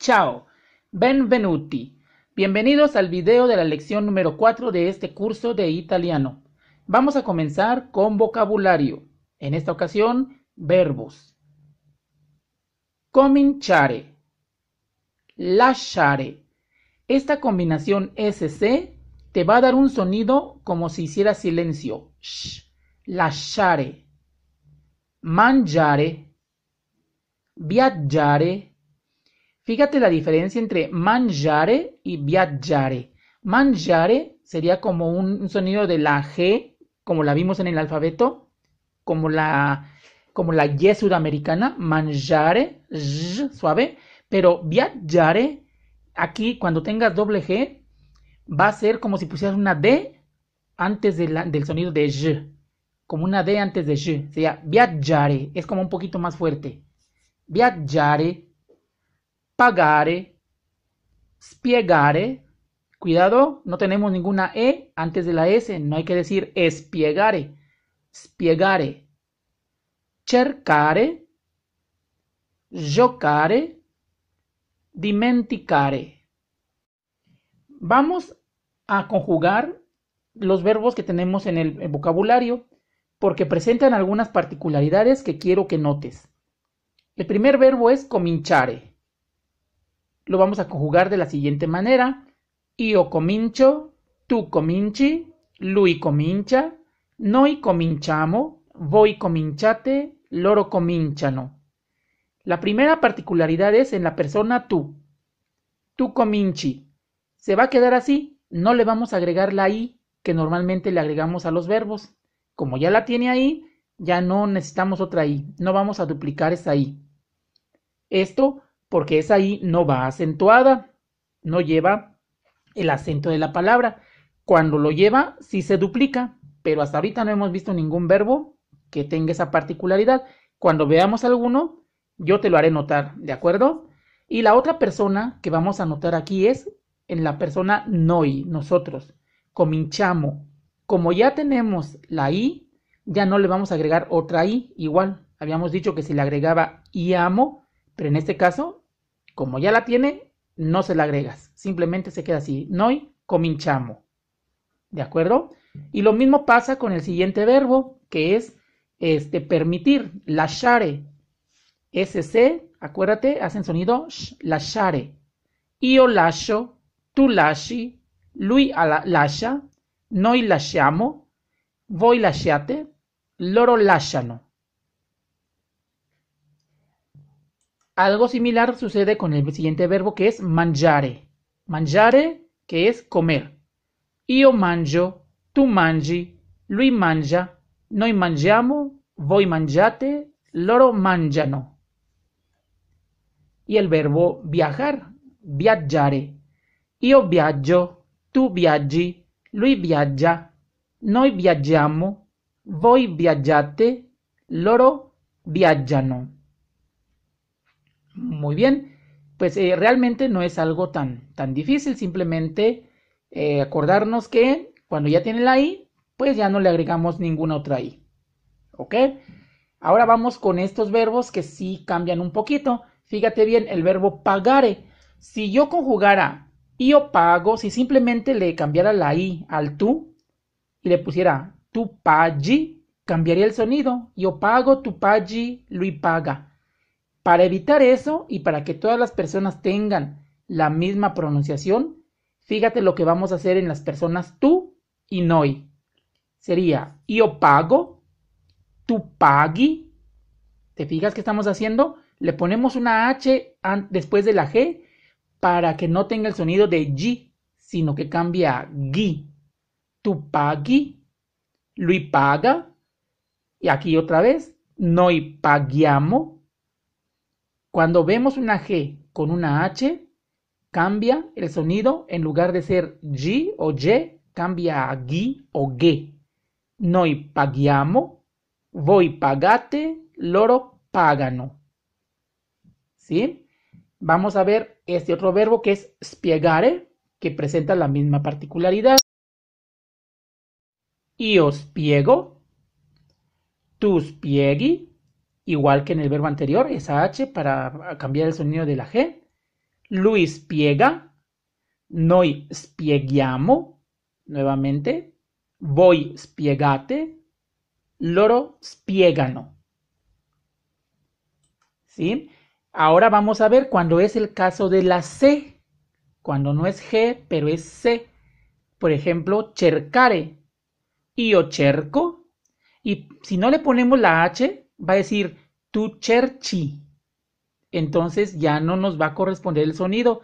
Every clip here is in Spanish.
Ciao, benvenuti. Bienvenidos al video de la lección número 4 de este curso de italiano. Vamos a comenzar con vocabulario. En esta ocasión, verbos. Cominciare. Lasciare. Esta combinación SC te va a dar un sonido como si hiciera silencio. shh. lasciare. Mangiare. Viaggiare. Fíjate la diferencia entre manjare y viaggiare. Manjare sería como un sonido de la G, como la vimos en el alfabeto, como la, como la Y sudamericana, manjare, suave, pero viaggiare, aquí cuando tengas doble G, va a ser como si pusieras una D antes del sonido de G, como una D antes de j, sería viaggiare, es como un poquito más fuerte. Viaggiare pagare, spiegare. Cuidado, no tenemos ninguna E antes de la S, no hay que decir spiegare, spiegare. Cercare, giocare, dimenticare. Vamos a conjugar los verbos que tenemos en el vocabulario porque presentan algunas particularidades que quiero que notes. El primer verbo es cominchare lo vamos a conjugar de la siguiente manera. Io comincho, tu cominci, lui comincia, noi cominchamo, voi cominchate, loro cominchano. La primera particularidad es en la persona tú. Tu cominchi. Se va a quedar así, no le vamos a agregar la i que normalmente le agregamos a los verbos. Como ya la tiene ahí, ya no necesitamos otra i, no vamos a duplicar esa i. Esto porque esa I no va acentuada, no lleva el acento de la palabra. Cuando lo lleva, sí se duplica, pero hasta ahorita no hemos visto ningún verbo que tenga esa particularidad. Cuando veamos alguno, yo te lo haré notar, ¿de acuerdo? Y la otra persona que vamos a notar aquí es en la persona noi, nosotros, cominchamo. Como ya tenemos la i, ya no le vamos a agregar otra i, igual. Habíamos dicho que si le agregaba amo. Pero en este caso, como ya la tiene, no se la agregas. Simplemente se queda así. Noi cominchamo. ¿De acuerdo? Y lo mismo pasa con el siguiente verbo, que es este, permitir. Lashare. SC, acuérdate, hacen sonido lashare. Io lascio, tu lashi, lui lascia, noi lasciamo, voi lasciate, loro lasciano. Algo similar sucede con el siguiente verbo que es mangiare. Mangiare, que es comer. Io mangio, tu mangi, lui mangia, noi mangiamo, voi mangiate, loro mangiano. Y el verbo viajar, viaggiare. Io viaggio, tu viaggi, lui viaggia, noi viaggiamo, voi viaggiate, loro viaggiano muy bien. Pues eh, realmente no es algo tan, tan difícil, simplemente eh, acordarnos que cuando ya tiene la I, pues ya no le agregamos ninguna otra I. ¿Ok? Ahora vamos con estos verbos que sí cambian un poquito. Fíjate bien, el verbo pagare. Si yo conjugara yo pago, si simplemente le cambiara la I al tú y le pusiera tu pagi, cambiaría el sonido. Yo pago, tu pagi, lui paga. Para evitar eso y para que todas las personas tengan la misma pronunciación, fíjate lo que vamos a hacer en las personas tú y noi. Sería yo pago, tú pagui. ¿Te fijas qué estamos haciendo? Le ponemos una H después de la G para que no tenga el sonido de G, sino que cambia a gui. Tú pagui, lui paga. Y aquí otra vez, noi paguiamo. Cuando vemos una G con una H, cambia el sonido en lugar de ser G o Y, cambia a Gi o G. Noi paghiamo, voi pagate, loro pagano. ¿Sí? Vamos a ver este otro verbo que es spiegare, que presenta la misma particularidad. Io spiego, tu spieghi, igual que en el verbo anterior, esa H para cambiar el sonido de la G. LUIS PIEGA, noi spieghiamo, nuevamente, voi spiegate, loro spiegano. ¿Sí? Ahora vamos a ver cuando es el caso de la C, cuando no es G, pero es C. Por ejemplo, cercare, io cerco, y si no le ponemos la H, va a decir tu cherchi. Entonces ya no nos va a corresponder el sonido.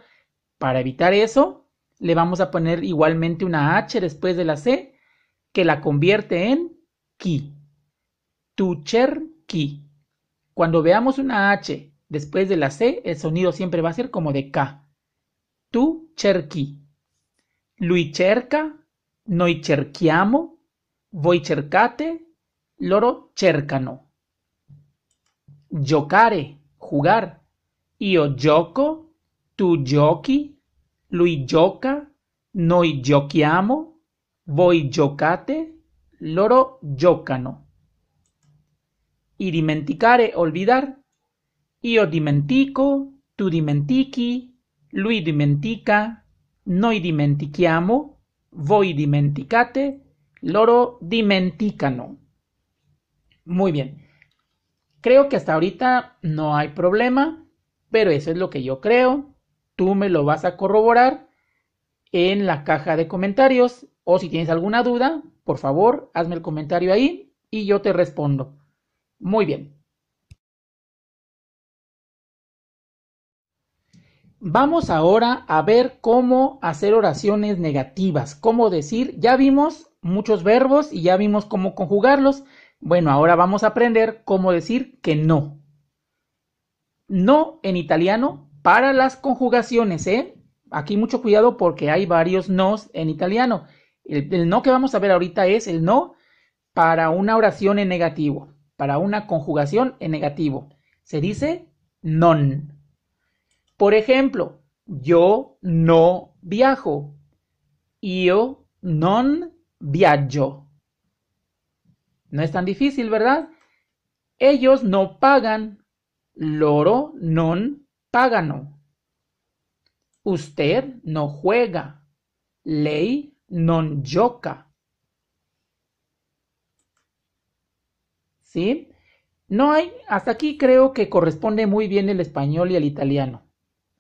Para evitar eso, le vamos a poner igualmente una H después de la C que la convierte en ki. Tu chi. Cuando veamos una H después de la C, el sonido siempre va a ser como de K. Tu cherqui Lui cerca, noi cerchiamo, voi cercate, loro cercano. Giocare, jugar. Io gioco, tu giochi, lui gioca, noi giochiamo, voi giocate, loro giocano. Y dimenticare, olvidar. Io dimentico, tu dimentichi, lui dimentica, noi dimentichiamo, voi dimenticate, loro dimenticano. Muy bien. Creo que hasta ahorita no hay problema, pero eso es lo que yo creo. Tú me lo vas a corroborar en la caja de comentarios o si tienes alguna duda, por favor, hazme el comentario ahí y yo te respondo. Muy bien. Vamos ahora a ver cómo hacer oraciones negativas, cómo decir, ya vimos muchos verbos y ya vimos cómo conjugarlos. Bueno, ahora vamos a aprender cómo decir que no. No en italiano para las conjugaciones, ¿eh? Aquí mucho cuidado porque hay varios nos en italiano. El, no que vamos a ver ahorita es el no para una oración en negativo, para una conjugación en negativo. Se dice non. Por ejemplo, yo no viajo. Yo non viaggio. No es tan difícil, ¿verdad? Ellos no pagan. Loro non pagano. Usted no juega. Ley non gioca. ¿Sí? No hay, hasta aquí creo que corresponde muy bien el español y el italiano.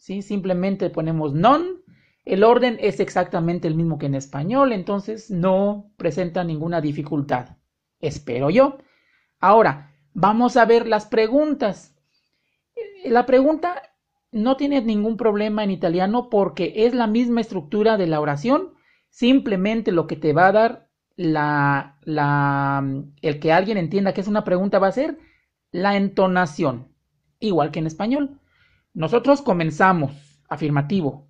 ¿Sí? Simplemente ponemos non el orden es exactamente el mismo que en español, entonces no presenta ninguna dificultad espero yo. Ahora, vamos a ver las preguntas. La pregunta no tiene ningún problema en italiano porque es la misma estructura de la oración, simplemente lo que te va a dar la, la, el que alguien entienda que es una pregunta va a ser la entonación, igual que en español. Nosotros comenzamos, afirmativo.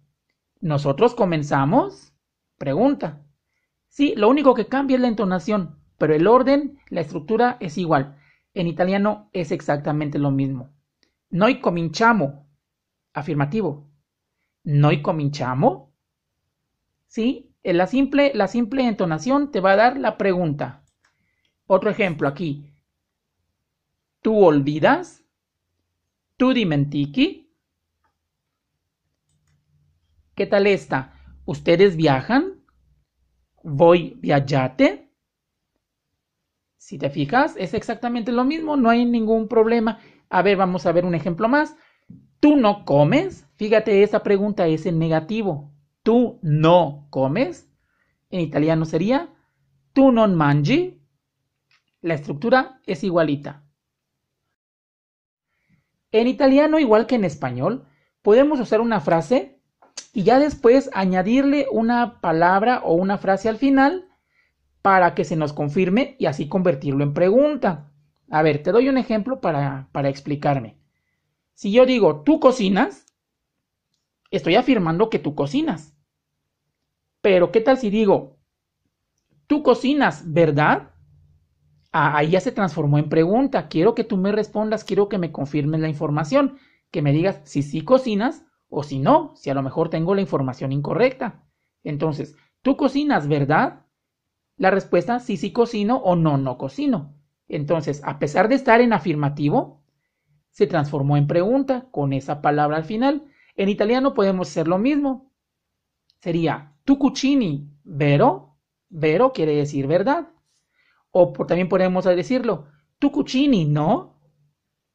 Nosotros comenzamos, pregunta. Sí, lo único que cambia es la entonación pero el orden, la estructura es igual. En italiano es exactamente lo mismo. Noi cominciamo. Afirmativo. Noi cominciamo. ¿Sí? La simple, la simple entonación te va a dar la pregunta. Otro ejemplo aquí. Tú olvidas. Tú dimentiqui. ¿Qué tal esta? ¿Ustedes viajan? Voy viajate. Si te fijas, es exactamente lo mismo, no hay ningún problema. A ver, vamos a ver un ejemplo más. ¿Tú no comes? Fíjate, esa pregunta es en negativo. ¿Tú no comes? En italiano sería ¿Tú non mangi? La estructura es igualita. En italiano, igual que en español, podemos usar una frase y ya después añadirle una palabra o una frase al final para que se nos confirme y así convertirlo en pregunta. A ver, te doy un ejemplo para, para explicarme. Si yo digo, tú cocinas, estoy afirmando que tú cocinas. Pero, ¿qué tal si digo, tú cocinas, verdad? ahí ya se transformó en pregunta. Quiero que tú me respondas, quiero que me confirmes la información, que me digas si sí cocinas o si no, si a lo mejor tengo la información incorrecta. Entonces, tú cocinas, ¿verdad? La respuesta sí, sí cocino o no, no cocino. Entonces, a pesar de estar en afirmativo, se transformó en pregunta con esa palabra al final. En italiano podemos hacer lo mismo. Sería tu cucini, vero? Vero quiere decir verdad. O también podemos decirlo, tu cucini, no?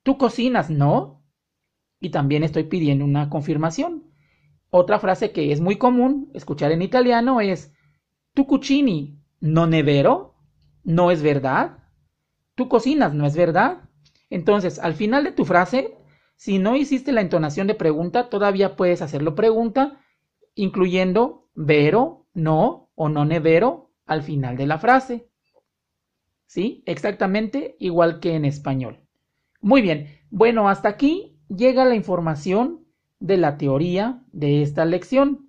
Tú cocinas, no? Y también estoy pidiendo una confirmación. Otra frase que es muy común escuchar en italiano es tu cucini, ¿No nevero? ¿No es verdad? ¿Tú cocinas? ¿No es verdad? Entonces, al final de tu frase, si no hiciste la entonación de pregunta, todavía puedes hacerlo pregunta, incluyendo vero, no o no nevero al final de la frase. ¿Sí? Exactamente igual que en español. Muy bien. Bueno, hasta aquí llega la información de la teoría de esta lección.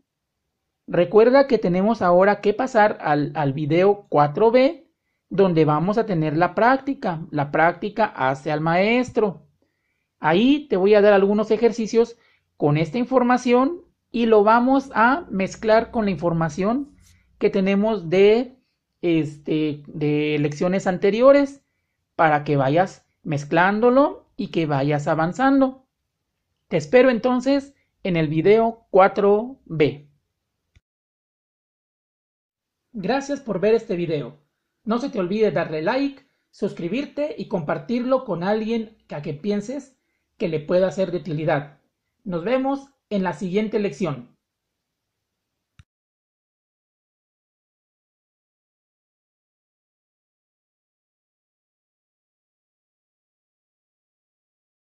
Recuerda que tenemos ahora que pasar al, video 4B, donde vamos a tener la práctica. La práctica hace al maestro. Ahí te voy a dar algunos ejercicios con esta información y lo vamos a mezclar con la información que tenemos de, este, de lecciones anteriores para que vayas mezclándolo y que vayas avanzando. Te espero entonces en el video 4B. Gracias por ver este video. No se te olvide darle like, suscribirte y compartirlo con alguien a que pienses que le pueda ser de utilidad. Nos vemos en la siguiente lección.